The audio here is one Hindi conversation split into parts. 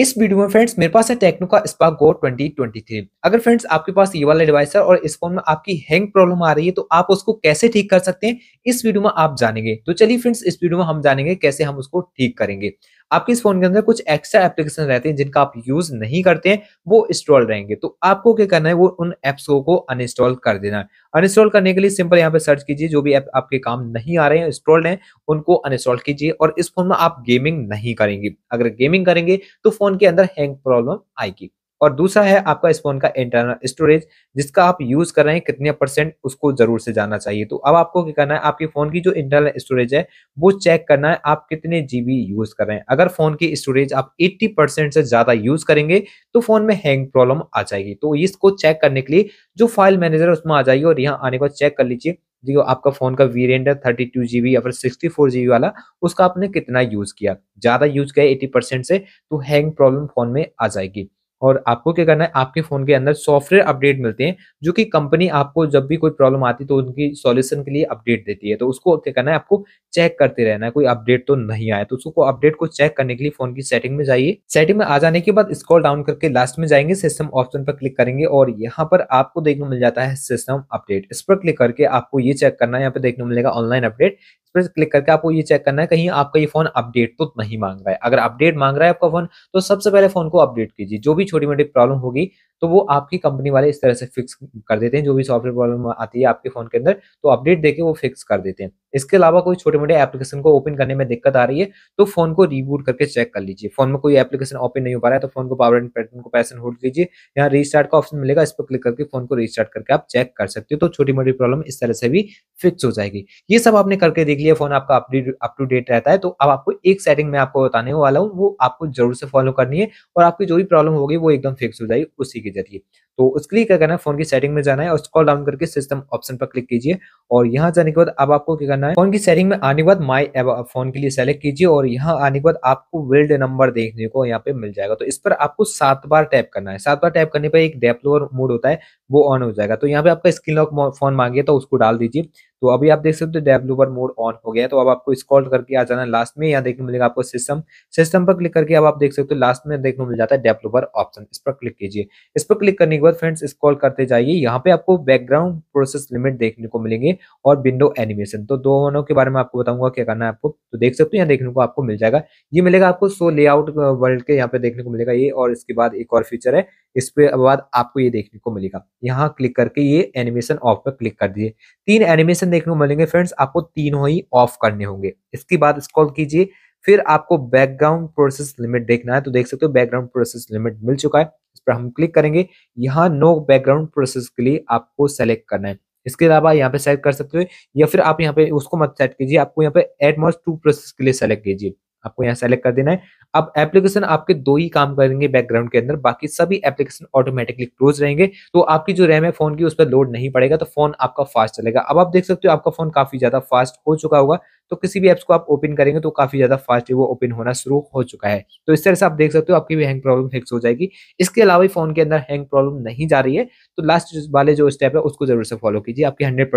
इस वीडियो में फ्रेंड्स मेरे पास है टेक्नो का स्पार्क गो 2023 अगर फ्रेंड्स आपके पास ये वाला डिवाइस है और इस फोन में आपकी हैंग प्रॉब्लम आ रही है तो आप उसको कैसे ठीक कर सकते हैं इस वीडियो में आप जानेंगे तो चलिए फ्रेंड्स इस वीडियो में हम जानेंगे कैसे हम उसको ठीक करेंगे आपके इस फोन के अंदर कुछ एक्स्ट्रा एप्लीकेशन रहते हैं जिनका आप यूज नहीं करते हैं वो इंस्टॉल रहेंगे तो आपको क्या करना है वो उन एप्स को अनइंस्टॉल कर देना है अनइंस्टॉल करने के लिए सिंपल यहाँ पे सर्च कीजिए जो भी ऐप आपके काम नहीं आ रहे हैं इंस्टॉल्ड हैं उनको अनइंस्टॉल कीजिए और इस फोन में आप गेमिंग नहीं करेंगे अगर गेमिंग करेंगे तो फोन के अंदर हैंग प्रॉब्लम आएगी और दूसरा है आपका इस फोन का इंटरनल स्टोरेज जिसका आप यूज कर रहे हैं कितने परसेंट उसको जरूर से जाना चाहिए तो अब आपको क्या करना है आपके फोन की जो इंटरनल स्टोरेज है वो चेक करना है आप कितने जीबी यूज कर रहे हैं अगर फोन की स्टोरेज आप 80 परसेंट से ज्यादा यूज करेंगे तो फोन में हैंग प्रॉब्लम आ जाएगी तो इसको चेक करने के लिए जो फाइल मैनेजर है उसमें आ जाइए और यहाँ आने के चेक कर लीजिए जो आपका फोन का वेरिएंट है थर्टी टू जीबी या फिर सिक्सटी फोर जीबी वाला उसका आपने कितना यूज किया ज्यादा यूज किया एटी परसेंट से तो हैंग प्रॉब्लम फोन में आ जाएगी और आपको क्या करना है आपके फोन के अंदर सॉफ्टवेयर अपडेट मिलते हैं जो कि कंपनी आपको जब भी कोई प्रॉब्लम आती है तो उनकी सॉल्यूशन के लिए अपडेट देती है तो उसको क्या करना है आपको चेक करते रहना है कोई अपडेट तो नहीं आया तो उसको अपडेट को चेक करने के लिए फोन की सेटिंग में जाइए सेटिंग में आ जाने के बाद स्कॉल डाउन करके लास्ट में जाएंगे सिस्टम ऑप्शन पर क्लिक करेंगे और यहाँ पर आपको देखने मिल जाता है सिस्टम अपडेट इस पर क्लिक करके आपको ये चेक करना है यहाँ पे देखने मिलेगा ऑनलाइन अपडेट पर क्लिक करके आपको ये चेक करना है कहीं आपका ये फोन अपडेट तो नहीं मांग रहा है अगर अपडेट मांग रहा है आपका फोन तो सबसे पहले फोन को अपडेट कीजिए जो भी छोटी मोटी प्रॉब्लम होगी तो वो आपकी कंपनी वाले इस तरह से फिक्स कर देते हैं जो भी सॉफ्टवेयर प्रॉब्लम आती है आपके फोन के अंदर तो अपडेट देके वो फिक्स कर देते हैं इसके अलावा कोई छोटे मोटे एप्लीकेशन को ओपन करने में दिक्कत आ रही है तो फोन को रिबूट करके चेक कर लीजिए फोन में कोई एप्लीकेशन ओपन नहीं हो पा रहा है तो फोन को पावर एंड पैटर्न को पैसन होल्ड कीजिए यहाँ रीस्टार्ट का ऑप्शन मिलेगा इस पर क्लिक करके फोन को रीस्टार्ट करके आप चेक कर सकते हो तो छोटी मोटी प्रॉब्लम इस तरह से भी फिक्स हो जाएगी ये सब आपने करके देख लिया फोन आपका अप टू डेट रहता है तो अब आपको एक सेटिंग में आपको बताने वाला हूँ वो आपको जरूर से फॉलो करनी है और आपकी जो भी प्रॉब्लम होगी वो एकदम फिक्स हो जाएगी उसी के जरिए तो उसके लिए क्या करना है फोन की सेटिंग में जाना है और स्कॉल डाउन करके सिस्टम ऑप्शन पर क्लिक कीजिए और यहाँ जाने के बाद अब आपको क्या करना है फोन की सेटिंग में आने के बाद माई फोन uh, के लिए सेलेक्ट कीजिए और यहाँ आने के बाद आपको वर्ल्ड नंबर देखने को यहाँ पे मिल जाएगा तो इस पर आपको सात बार टैप करना है सात बार टैप करने पर एक डेप्लोअर मोड होता है वो ऑन हो जाएगा तो यहाँ पे आपका स्क्रीन लॉक फोन मांगे तो उसको डाल दीजिए तो अभी आप देख सकते हो डेवलपर मोड ऑन हो गया तो अब आपको स्कॉल करके आ जाना लास्ट में यहाँ देखने मिलेगा आपको सिस्टम सिस्टम पर क्लिक करके अब आप देख सकते हो लास्ट में देखने मिल जाता है डेवलपर ऑप्शन इस पर क्लिक कीजिए इस पर क्लिक करने के बाद फ्रेंड्स स्कॉल करते जाइए यहाँ पे आपको बैकग्राउंड प्रोसेस लिमिट देखने को मिलेंगे और विंडो एनिमेशन तो दोनों के बारे में आपको बताऊंगा क्या करना है आपको तो देख सकते हो यहाँ देखने को आपको मिल जाएगा ये मिलेगा आपको सो लेआउट वर्ल्ड के यहाँ पे देखने को मिलेगा ये और इसके बाद एक और फीचर है इस पे बाद आपको ये देखने को मिलेगा यहाँ क्लिक करके ये एनिमेशन ऑफ पर क्लिक कर दिए तीन एनिमेशन देखने को मिलेंगे फ्रेंड्स आपको तीनों ही ऑफ करने होंगे इसके बाद स्कॉल कीजिए फिर आपको बैकग्राउंड प्रोसेस लिमिट देखना है तो देख सकते हो बैकग्राउंड प्रोसेस लिमिट मिल चुका है इस पर हम क्लिक करेंगे यहाँ नो बैकग्राउंड प्रोसेस के लिए आपको सेलेक्ट करना है इसके अलावा यहाँ पे सेलेक्ट कर सकते हो या फिर आप यहाँ पे उसको मत सेट कीजिए आपको यहाँ पे एडमोस्ट टू प्रोसेस के लिए सेलेक्ट कीजिए आपको यहाँ सेलेक्ट कर देना है अब एप्लीकेशन आपके दो ही काम करेंगे बैकग्राउंड के अंदर बाकी सभी एप्लीकेशन ऑटोमेटिकली क्लोज रहेंगे तो आपकी जो रैम है फोन की उस पर लोड नहीं पड़ेगा तो फोन आपका फास्ट चलेगा अब आप देख सकते हो आपका फोन काफी ज्यादा फास्ट हो चुका होगा तो किसी भी एप्स को आप ओपन करेंगे तो काफी ज्यादा फास्ट वो ओपन होना शुरू हो चुका है तो इस तरह से आप देख सकते हो आपकी भी हैंग प्रॉब्लम फिक्स हो जाएगी इसके अलावा फोन के अंदर हैंग प्रॉब्लम नहीं जा रही है तो लास्ट वाले जो स्टेप है उसको जरूर से फॉलो कीजिए आपकी हंड्रेड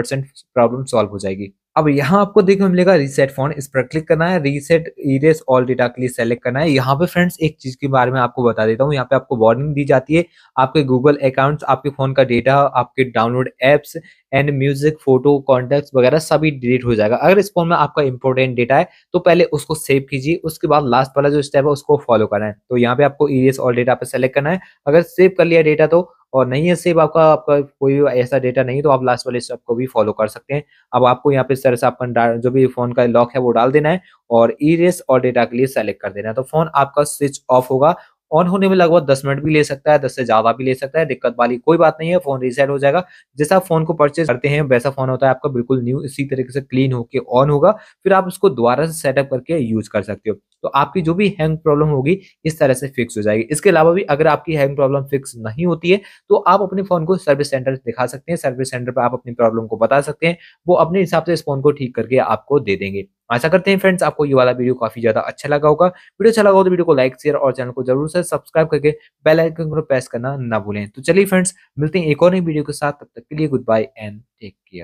प्रॉब्लम सॉल्व हो जाएगी अब यहाँ आपको देखने मिलेगा रीसेट फोन इस पर क्लिक करना है रीसेट इरेस ऑल डेटा के लिए सेलेक्ट करना है यहाँ पे फ्रेंड्स एक चीज के बारे में आपको बता देता हूँ यहाँ पे आपको वार्निंग दी जाती है आपके गूगल अकाउंट्स आपके फोन का डेटा आपके download apps and music photo contact वगैरह सभी डिलीट हो जाएगा अगर इस फोन में आपका इंपॉर्टेंट डेटा है तो पहले उसको सेव कीजिए उसके बाद लास्ट वाला जो स्टेप है उसको फॉलो करना है तो यहाँ पे आपको इरेस ऑल डेटा पे सेलेक्ट करना है अगर सेव कर लिया डेटा तो और नहीं है सेव आपका आपका कोई ऐसा डेटा नहीं तो आप लास्ट वाले स्टेप को भी फॉलो कर सकते हैं अब आपको यहाँ पे इस तरह से अपन जो भी फोन का लॉक है वो डाल देना है और ई रेस और डेटा के लिए सेलेक्ट कर देना है तो फोन आपका स्विच ऑफ होगा ऑन होने में लगभग दस मिनट भी ले सकता है दस से ज्यादा भी ले सकता है दिक्कत वाली कोई बात नहीं है फोन रीसेट हो जाएगा जैसा फोन को परचेज करते हैं वैसा फोन होता है आपका बिल्कुल न्यू इसी तरीके से क्लीन होकर ऑन होगा फिर आप उसको दोबारा से सेटअप करके यूज कर सकते हो तो आपकी जो भी हैंग प्रॉब्लम होगी इस तरह से फिक्स हो जाएगी इसके अलावा भी अगर आपकी हैंग प्रॉब्लम फिक्स नहीं होती है तो आप अपने फोन को सर्विस सेंटर दिखा सकते हैं सर्विस सेंटर पर आप अपनी प्रॉब्लम को बता सकते हैं वो अपने हिसाब से इस फोन को ठीक करके आपको दे देंगे आशा करते हैं फ्रेंड्स आपको ये वाला वीडियो काफी ज्यादा अच्छा लगा होगा वीडियो अच्छा लगा हो तो वीडियो को लाइक शेयर और चैनल को जरूर से सब्सक्राइब करके बेल आइकन को प्रेस करना ना भूलें तो चलिए फ्रेंड्स मिलते हैं एक और नई वीडियो के साथ तब तक के लिए goodbye and take care